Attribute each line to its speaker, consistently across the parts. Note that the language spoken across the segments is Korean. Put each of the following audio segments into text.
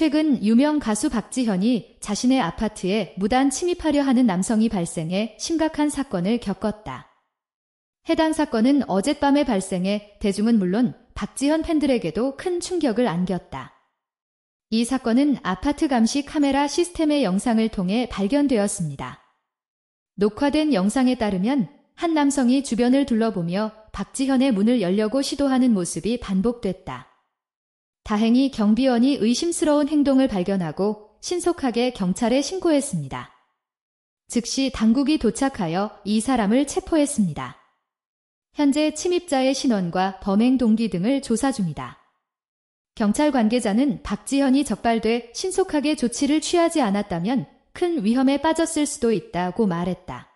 Speaker 1: 최근 유명 가수 박지현이 자신의 아파트에 무단 침입하려 하는 남성이 발생해 심각한 사건을 겪었다. 해당 사건은 어젯밤에 발생해 대중은 물론 박지현 팬들에게도 큰 충격을 안겼다. 이 사건은 아파트 감시 카메라 시스템의 영상을 통해 발견되었습니다. 녹화된 영상에 따르면 한 남성이 주변을 둘러보며 박지현의 문을 열려고 시도하는 모습이 반복됐다. 다행히 경비원이 의심스러운 행동을 발견하고 신속하게 경찰에 신고했습니다. 즉시 당국이 도착하여 이 사람을 체포했습니다. 현재 침입자의 신원과 범행 동기 등을 조사 중이다. 경찰 관계자는 박지현이 적발돼 신속하게 조치를 취하지 않았다면 큰 위험에 빠졌을 수도 있다고 말했다.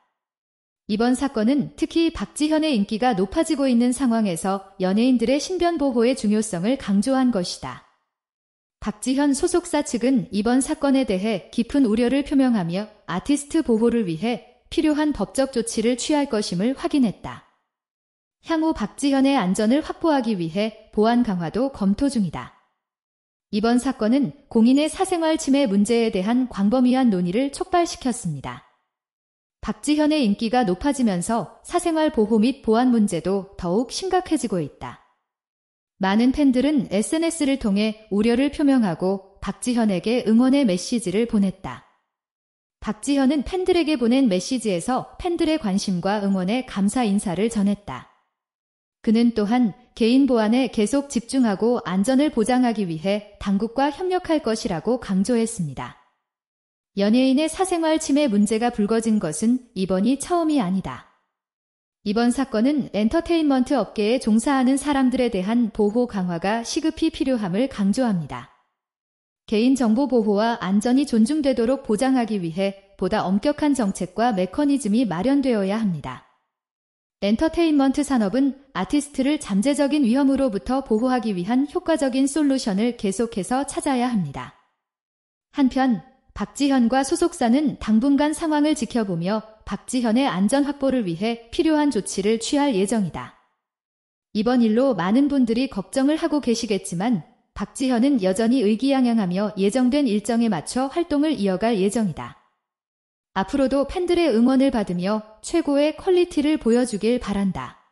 Speaker 1: 이번 사건은 특히 박지현의 인기가 높아지고 있는 상황에서 연예인들의 신변 보호의 중요성을 강조한 것이다. 박지현 소속사 측은 이번 사건에 대해 깊은 우려를 표명하며 아티스트 보호를 위해 필요한 법적 조치를 취할 것임을 확인했다. 향후 박지현의 안전을 확보하기 위해 보안 강화도 검토 중이다. 이번 사건은 공인의 사생활 침해 문제에 대한 광범위한 논의를 촉발시켰습니다. 박지현의 인기가 높아지면서 사생활 보호 및 보안 문제도 더욱 심각해지고 있다. 많은 팬들은 SNS를 통해 우려를 표명하고 박지현에게 응원의 메시지를 보냈다. 박지현은 팬들에게 보낸 메시지에서 팬들의 관심과 응원에 감사 인사를 전했다. 그는 또한 개인 보안에 계속 집중하고 안전을 보장하기 위해 당국과 협력할 것이라고 강조했습니다. 연예인의 사생활 침해 문제가 불거진 것은 이번이 처음이 아니다. 이번 사건은 엔터테인먼트 업계에 종사하는 사람들에 대한 보호 강화가 시급히 필요함을 강조합니다. 개인정보 보호와 안전이 존중되도록 보장하기 위해 보다 엄격한 정책과 메커니즘이 마련되어야 합니다. 엔터테인먼트 산업은 아티스트를 잠재적인 위험으로부터 보호하기 위한 효과적인 솔루션을 계속해서 찾아야 합니다. 한편 박지현과 소속사는 당분간 상황을 지켜보며 박지현의 안전 확보를 위해 필요한 조치를 취할 예정이다. 이번 일로 많은 분들이 걱정을 하고 계시겠지만 박지현은 여전히 의기양양하며 예정된 일정에 맞춰 활동을 이어갈 예정이다. 앞으로도 팬들의 응원을 받으며 최고의 퀄리티를 보여주길 바란다.